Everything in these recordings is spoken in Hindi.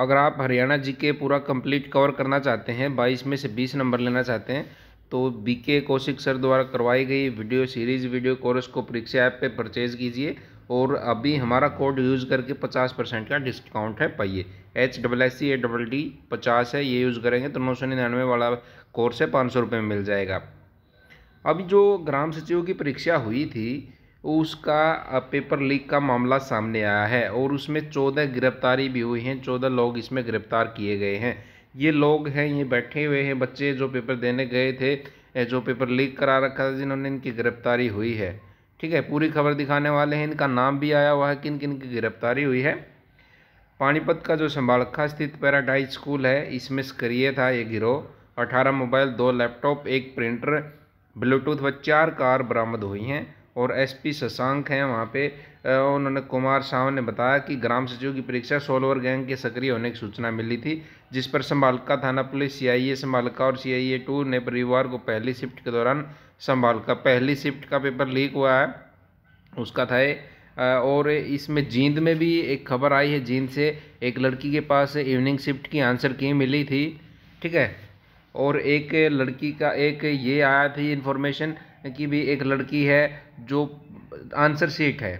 अगर आप हरियाणा जी के पूरा कंप्लीट कवर करना चाहते हैं बाईस में से बीस नंबर लेना चाहते हैं तो बी के कौशिक सर द्वारा करवाई गई वीडियो सीरीज़ वीडियो कोर्स को परीक्षा ऐप पे परचेज़ कीजिए और अभी हमारा कोड यूज़ करके पचास परसेंट का डिस्काउंट है पाइए H double S C A double D पचास है ये यूज़ करेंगे तो नौ सौ निन्यानवे वाला कोर्स है पाँच सौ रुपये में मिल जाएगा अभी जो ग्राम सचिव की परीक्षा हुई थी उसका पेपर लीक का मामला सामने आया है और उसमें चौदह गिरफ्तारी भी हुई हैं चौदह लोग इसमें गिरफ्तार किए गए हैं ये लोग हैं ये बैठे हुए हैं बच्चे जो पेपर देने गए थे जो पेपर लीक करा रखा था जिन्होंने इनकी गिरफ्तारी हुई है ठीक है पूरी खबर दिखाने वाले हैं इनका नाम भी आया हुआ है किन किन की गिरफ्तारी हुई है पानीपत का जो संभालखा स्थित पैराडाइज स्कूल है इसमें सक्रिय था ये गिरोह अठारह मोबाइल दो लैपटॉप एक प्रिंटर ब्लूटूथ व चार कार बरामद हुई हैं और एसपी शशांक हैं वहाँ पे उन्होंने कुमार शाह ने बताया कि ग्राम सचिव की परीक्षा सोलवर गैंग के सक्रिय होने की सूचना मिली थी जिस पर संभालका थाना पुलिस सीआईए संभालका और सीआईए टू ने रविवार को पहली शिफ्ट के दौरान संभालका पहली शिफ्ट का पेपर लीक हुआ है उसका था और इसमें जींद में भी एक खबर आई है जींद से एक लड़की के पास इवनिंग शिफ्ट की आंसर की मिली थी ठीक है और एक लड़की का एक ये आया थी इन्फॉर्मेशन कि भी एक लड़की है जो आंसर शीट है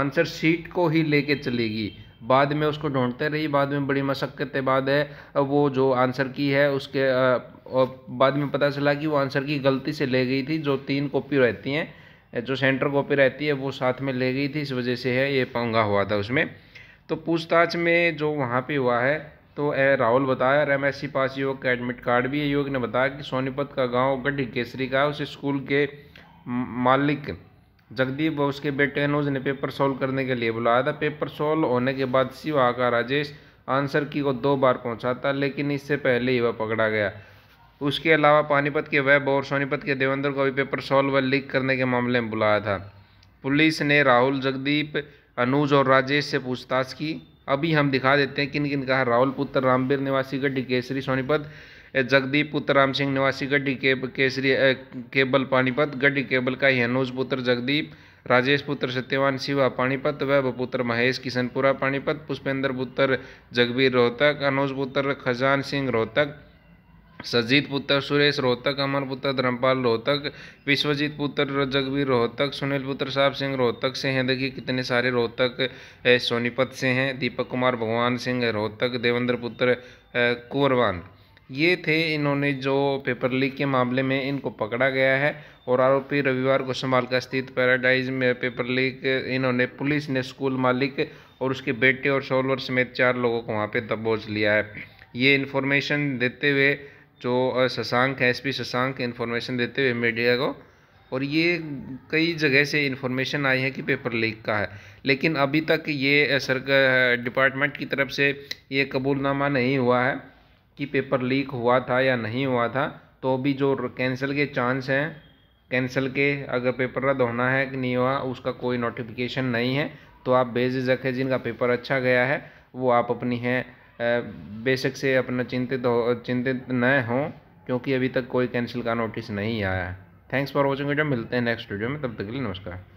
आंसर शीट को ही लेके चलेगी बाद में उसको ढूंढते रही बाद में बड़ी मशक्क़त बाद है वो जो आंसर की है उसके और बाद में पता चला कि वो आंसर की गलती से ले गई थी जो तीन कॉपी रहती हैं जो सेंटर कॉपी रहती है वो साथ में ले गई थी इस वजह से है ये पंगा हुआ था उसमें तो पूछताछ में जो वहाँ पे हुआ है तो ए राहुल बताया और एम एस पास युवक का एडमिट कार्ड भी है युवक ने बताया कि सोनीपत का गांव गढ़ी केसरी का उसे उस स्कूल के मालिक जगदीप व उसके बेटे अनुज ने पेपर सॉल्व करने के लिए बुलाया था पेपर सॉल्व होने के बाद शिव का राजेश आंसर की को दो बार पहुंचाता लेकिन इससे पहले ही वह पकड़ा गया उसके अलावा पानीपत के वैब और सोनीपत के देवेंद्र को भी पेपर सॉल्व व लीक करने के मामले में बुलाया था पुलिस ने राहुल जगदीप अनुज और राजेश से पूछताछ की अभी हम दिखा देते हैं किन किन का है राहुल पुत्र रामवीर निवासी गड्ढी केसरी सोनीपत जगदीप पुत्र राम सिंह निवासी गड्ढी के केसरी केबल पानीपत गड्ढी केबल का अनुज पुत्र जगदीप राजेश पुत्र सत्यवान शिवा पानीपत वैभ पुत्र महेश किशनपुरा पानीपत पुष्पेंद्र पुत्र जगबीर रोहतक अनुज पुत्र खजान सिंह रोहतक सजीत पुत्र सुरेश रोहतक अमर पुत्र धर्मपाल रोहतक विश्वजीत पुत्र जगवीर रोहतक सुनील पुत्र साहब सिंह रोहतक से हैं देखिए कितने सारे रोहतक सोनीपत से हैं दीपक कुमार भगवान सिंह रोहतक देवेंद्र पुत्र कुंवरवान ये थे इन्होंने जो पेपर लीक के मामले में इनको पकड़ा गया है और आरोपी रविवार को संभाल का स्थित पैराडाइज में पेपर लीक इन्होंने पुलिस ने स्कूल मालिक और उसके बेटे और सोलवर समेत चार लोगों को वहाँ पर दबोच लिया है ये इन्फॉर्मेशन देते हुए जो शशांक है एस पी शशांक इन्फॉर्मेशन देते हुए मीडिया को और ये कई जगह से इन्फॉर्मेशन आई है कि पेपर लीक का है लेकिन अभी तक ये सरकार डिपार्टमेंट की तरफ से ये कबूलनामा नहीं हुआ है कि पेपर लीक हुआ था या नहीं हुआ था तो भी जो कैंसिल के चांस हैं कैंसिल के अगर पेपर रद्द होना है कि नहीं हुआ उसका कोई नोटिफिकेशन नहीं है तो आप बेझिझक है जिनका पेपर अच्छा गया है वो आप अपनी हैं बेशक से अपना चिंतित हो चिंतित न हों क्योंकि अभी तक कोई कैंसिल का नोटिस नहीं आया है थैंक्स फॉर वॉचिंग वीडियो मिलते हैं नेक्स्ट वीडियो में तब तक के लिए नमस्कार